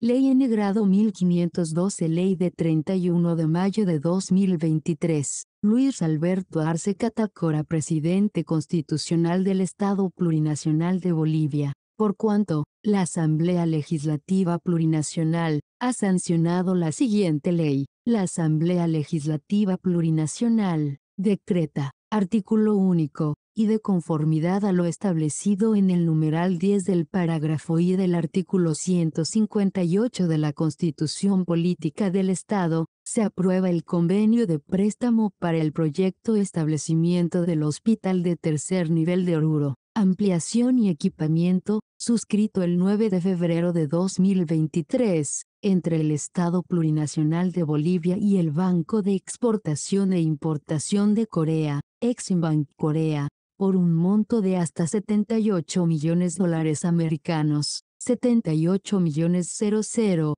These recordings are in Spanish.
Ley N grado 1512 Ley de 31 de mayo de 2023. Luis Alberto Arce Catacora Presidente Constitucional del Estado Plurinacional de Bolivia. Por cuanto, la Asamblea Legislativa Plurinacional, ha sancionado la siguiente ley. La Asamblea Legislativa Plurinacional, decreta, artículo único, y de conformidad a lo establecido en el numeral 10 del parágrafo y del artículo 158 de la Constitución Política del Estado, se aprueba el convenio de préstamo para el proyecto establecimiento del Hospital de Tercer Nivel de Oruro, ampliación y equipamiento, suscrito el 9 de febrero de 2023 entre el Estado Plurinacional de Bolivia y el Banco de Exportación e Importación de Corea, Eximbank Corea, por un monto de hasta 78 millones de dólares americanos, 78 millones 00,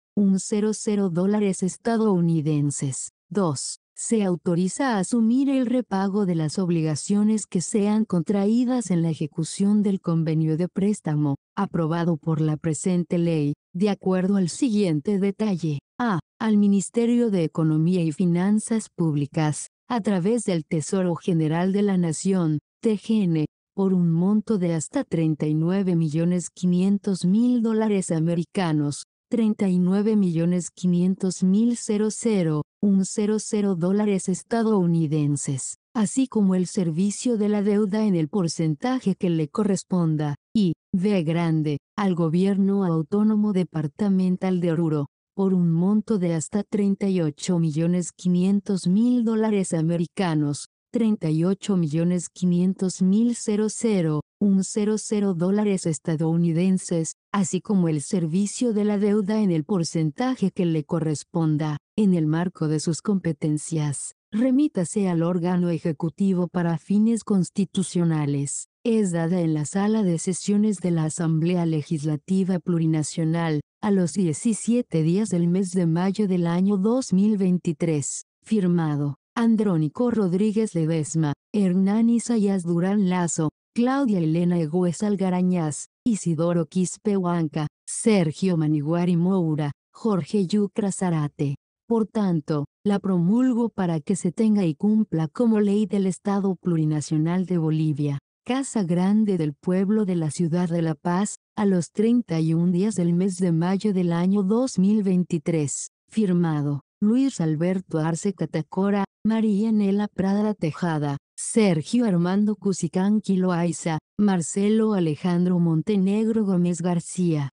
dólares estadounidenses. 2 se autoriza a asumir el repago de las obligaciones que sean contraídas en la ejecución del convenio de préstamo, aprobado por la presente ley, de acuerdo al siguiente detalle. A. Al Ministerio de Economía y Finanzas Públicas, a través del Tesoro General de la Nación, TGN, por un monto de hasta 39.500.000 dólares americanos, 39.500.000.00 dólares estadounidenses, así como el servicio de la deuda en el porcentaje que le corresponda, y, de grande, al gobierno autónomo departamental de Oruro, por un monto de hasta 38.500.000 dólares americanos, 38.500.000.00 dólares estadounidenses, así como el servicio de la deuda en el porcentaje que le corresponda, en el marco de sus competencias. Remítase al órgano ejecutivo para fines constitucionales. Es dada en la sala de sesiones de la Asamblea Legislativa Plurinacional, a los 17 días del mes de mayo del año 2023. Firmado. Andrónico Rodríguez Ledesma, Hernán Isayas Durán Lazo, Claudia Elena Egüez Algarañaz, Isidoro Quispe Huanca, Sergio Maniguari Moura, Jorge Yucra Zarate. Por tanto, la promulgo para que se tenga y cumpla como ley del Estado Plurinacional de Bolivia. Casa Grande del Pueblo de la Ciudad de La Paz, a los 31 días del mes de mayo del año 2023. Firmado. Luis Alberto Arce Catacora, María Nela Prada Tejada, Sergio Armando Cusicán Quiloaiza, Marcelo Alejandro Montenegro Gómez García.